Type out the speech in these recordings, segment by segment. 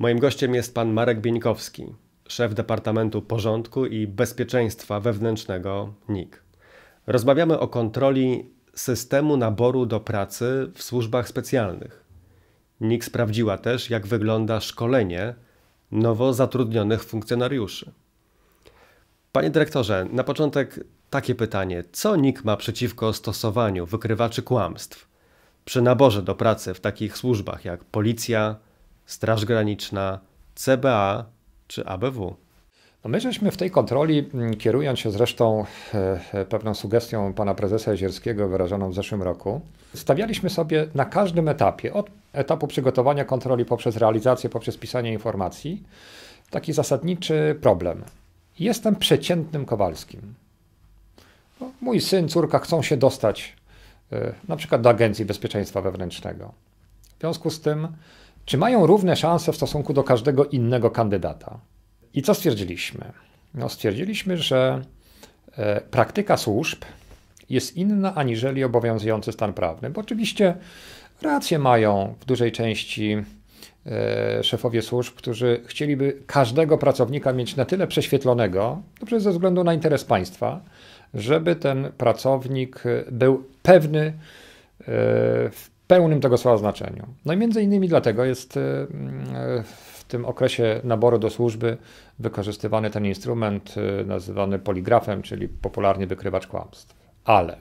Moim gościem jest pan Marek Bieńkowski, szef Departamentu Porządku i Bezpieczeństwa Wewnętrznego NIK. Rozmawiamy o kontroli systemu naboru do pracy w służbach specjalnych. NIK sprawdziła też, jak wygląda szkolenie nowo zatrudnionych funkcjonariuszy. Panie dyrektorze, na początek takie pytanie: co NIK ma przeciwko stosowaniu wykrywaczy kłamstw przy naborze do pracy w takich służbach jak policja, Straż Graniczna, CBA czy ABW. No my żeśmy w tej kontroli, mm, kierując się zresztą e, e, pewną sugestią pana prezesa Jezierskiego wyrażoną w zeszłym roku, stawialiśmy sobie na każdym etapie, od etapu przygotowania kontroli poprzez realizację, poprzez pisanie informacji, taki zasadniczy problem. Jestem przeciętnym Kowalskim. No, mój syn, córka chcą się dostać e, na przykład do Agencji Bezpieczeństwa Wewnętrznego. W związku z tym czy mają równe szanse w stosunku do każdego innego kandydata. I co stwierdziliśmy? No, stwierdziliśmy, że e, praktyka służb jest inna aniżeli obowiązujący stan prawny, bo oczywiście rację mają w dużej części e, szefowie służb, którzy chcieliby każdego pracownika mieć na tyle prześwietlonego, dobrze ze względu na interes państwa, żeby ten pracownik był pewny e, w pełnym tego słowa znaczeniu. No i między innymi dlatego jest y, y, w tym okresie naboru do służby wykorzystywany ten instrument y, nazywany poligrafem, czyli popularnie wykrywacz kłamstw. Ale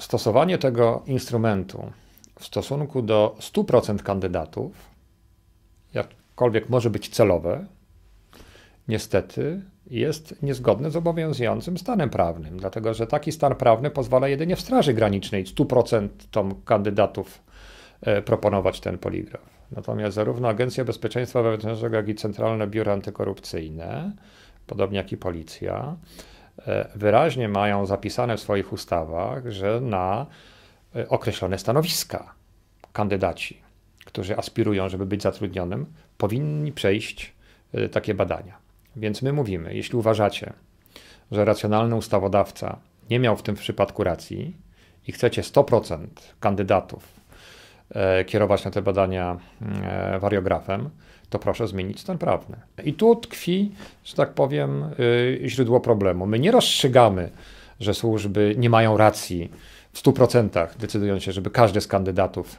stosowanie tego instrumentu w stosunku do 100% kandydatów, jakkolwiek może być celowe, niestety jest niezgodne z obowiązującym stanem prawnym, dlatego że taki stan prawny pozwala jedynie w Straży Granicznej 100% kandydatów E, proponować ten poligraf. Natomiast zarówno Agencja Bezpieczeństwa Wewnętrznego, jak i Centralne Biuro Antykorupcyjne, podobnie jak i Policja, e, wyraźnie mają zapisane w swoich ustawach, że na e, określone stanowiska kandydaci, którzy aspirują, żeby być zatrudnionym, powinni przejść takie badania. Więc my mówimy, jeśli uważacie, że racjonalny ustawodawca nie miał w tym przypadku racji i chcecie 100% kandydatów E, kierować na te badania mm, e, wariografem, to proszę zmienić stan prawny. I tu tkwi, że tak powiem, y, źródło problemu. My nie rozstrzygamy, że służby nie mają racji w 100% decydując się, żeby każdy z kandydatów.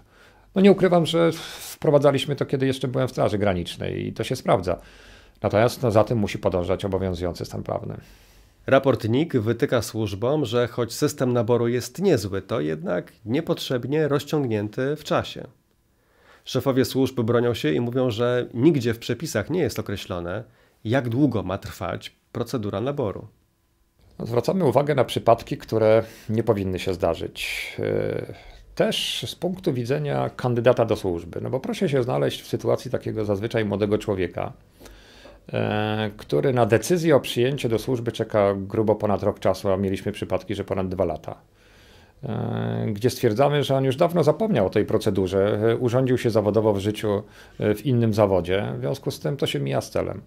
No nie ukrywam, że wprowadzaliśmy to, kiedy jeszcze byłem w Straży Granicznej i to się sprawdza. Natomiast no, za tym musi podążać obowiązujący stan prawny. Raport NIK wytyka służbom, że choć system naboru jest niezły, to jednak niepotrzebnie rozciągnięty w czasie. Szefowie służb bronią się i mówią, że nigdzie w przepisach nie jest określone, jak długo ma trwać procedura naboru. No, zwracamy uwagę na przypadki, które nie powinny się zdarzyć. E, też z punktu widzenia kandydata do służby, no bo proszę się znaleźć w sytuacji takiego zazwyczaj młodego człowieka, E, który na decyzję o przyjęciu do służby czeka grubo ponad rok czasu, a mieliśmy przypadki, że ponad dwa lata. E, gdzie stwierdzamy, że on już dawno zapomniał o tej procedurze, e, urządził się zawodowo w życiu e, w innym zawodzie, w związku z tym to się mija z celem.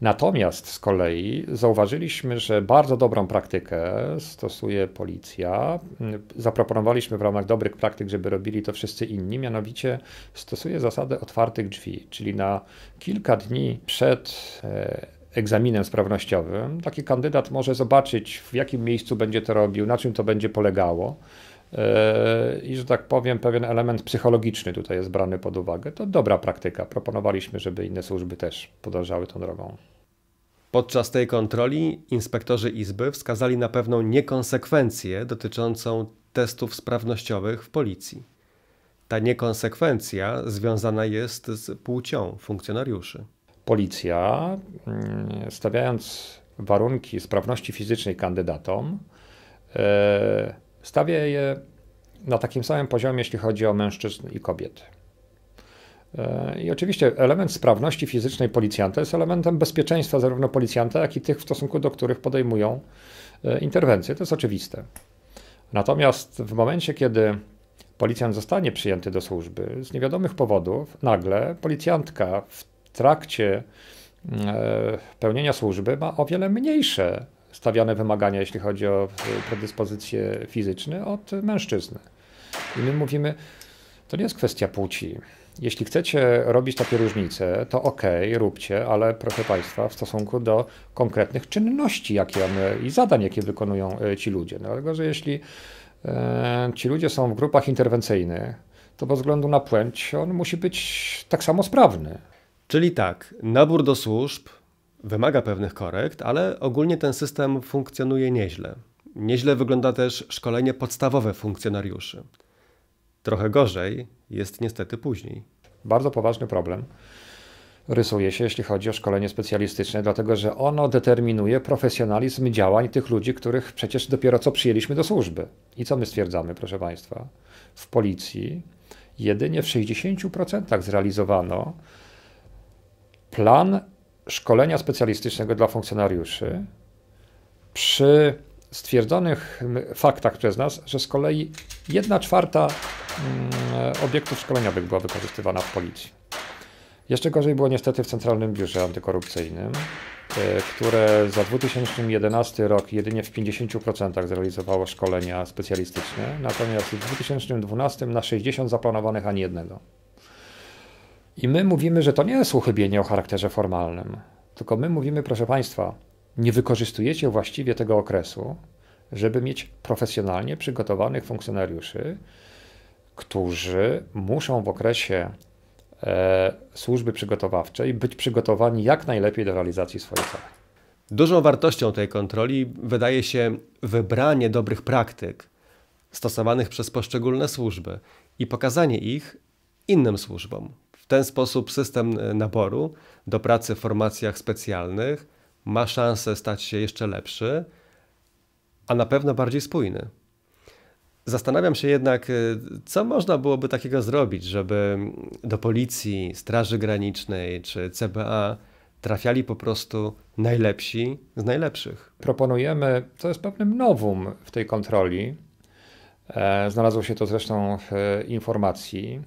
Natomiast z kolei zauważyliśmy, że bardzo dobrą praktykę stosuje policja. Mm, zaproponowaliśmy w ramach dobrych praktyk, żeby robili to wszyscy inni, mianowicie stosuje zasadę otwartych drzwi, czyli na kilka dni przed egzaminem sprawnościowym, taki kandydat może zobaczyć, w jakim miejscu będzie to robił, na czym to będzie polegało. E, I że tak powiem, pewien element psychologiczny tutaj jest brany pod uwagę. To dobra praktyka. Proponowaliśmy, żeby inne służby też podążały tą drogą. Podczas tej kontroli inspektorzy Izby wskazali na pewną niekonsekwencję dotyczącą testów sprawnościowych w policji. Ta niekonsekwencja związana jest z płcią funkcjonariuszy policja, mm, stawiając warunki sprawności fizycznej kandydatom, e, stawia je na takim samym poziomie, jeśli chodzi o mężczyzn i kobiety. E, I oczywiście element sprawności fizycznej policjanta jest elementem bezpieczeństwa zarówno policjanta, jak i tych, w stosunku do których podejmują e, interwencje. To jest oczywiste. Natomiast w momencie, kiedy policjant zostanie przyjęty do służby, z niewiadomych powodów nagle policjantka w w trakcie e, pełnienia służby ma o wiele mniejsze stawiane wymagania, jeśli chodzi o e, predyspozycje fizyczne od mężczyzny. I my mówimy, to nie jest kwestia płci. Jeśli chcecie robić takie różnice, to okej, okay, róbcie, ale proszę Państwa, w stosunku do konkretnych czynności jakie my, i zadań, jakie wykonują e, ci ludzie. Dlatego, że jeśli e, ci ludzie są w grupach interwencyjnych, to bez względu na płeć on musi być tak samo sprawny. Czyli tak, nabór do służb wymaga pewnych korekt, ale ogólnie ten system funkcjonuje nieźle. Nieźle wygląda też szkolenie podstawowe funkcjonariuszy. Trochę gorzej jest niestety później. Bardzo poważny problem rysuje się, jeśli chodzi o szkolenie specjalistyczne, dlatego że ono determinuje profesjonalizm działań tych ludzi, których przecież dopiero co przyjęliśmy do służby. I co my stwierdzamy, proszę Państwa? W policji jedynie w 60% zrealizowano plan szkolenia specjalistycznego dla funkcjonariuszy przy stwierdzonych faktach przez nas, że z kolei jedna czwarta mm, obiektów szkoleniowych była wykorzystywana w policji. Jeszcze gorzej było niestety w Centralnym Biurze Antykorupcyjnym, e, które za 2011 rok jedynie w 50% zrealizowało szkolenia specjalistyczne, natomiast w 2012 na 60 zaplanowanych ani jednego. I my mówimy, że to nie jest uchybienie o charakterze formalnym, tylko my mówimy, proszę Państwa, nie wykorzystujecie właściwie tego okresu, żeby mieć profesjonalnie przygotowanych funkcjonariuszy, którzy muszą w okresie e, służby przygotowawczej być przygotowani jak najlepiej do realizacji swoich celów. Dużą wartością tej kontroli wydaje się wybranie dobrych praktyk stosowanych przez poszczególne służby i pokazanie ich innym służbom ten sposób system e, naboru do pracy w formacjach specjalnych ma szansę stać się jeszcze lepszy, a na pewno bardziej spójny. Zastanawiam się jednak, e, co można byłoby takiego zrobić, żeby do policji, Straży Granicznej czy CBA trafiali po prostu najlepsi z najlepszych. Proponujemy, co jest pewnym nowum w tej kontroli. E, znalazło się to zresztą w informacji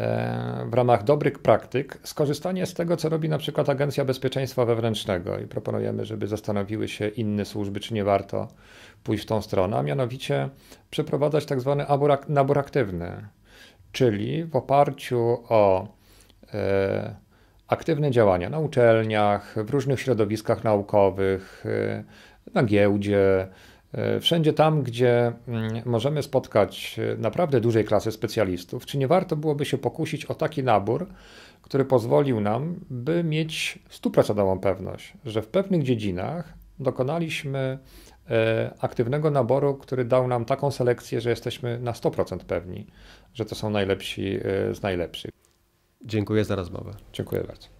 E, w ramach dobrych praktyk skorzystanie z tego, co robi na przykład Agencja Bezpieczeństwa Wewnętrznego i proponujemy, żeby zastanowiły się inne służby, czy nie warto pójść w tą stronę, a mianowicie przeprowadzać tak zwany nabór aktywny, czyli w oparciu o e, aktywne działania na uczelniach, w różnych środowiskach naukowych, e, na giełdzie, E, wszędzie tam, gdzie mm, możemy spotkać e, naprawdę dużej klasy specjalistów, czy nie warto byłoby się pokusić o taki nabór, który pozwolił nam, by mieć stuprocentową pewność, że w pewnych dziedzinach dokonaliśmy e, aktywnego naboru, który dał nam taką selekcję, że jesteśmy na 100% pewni, że to są najlepsi z najlepszych. Dziękuję za rozmowę. Dziękuję bardzo.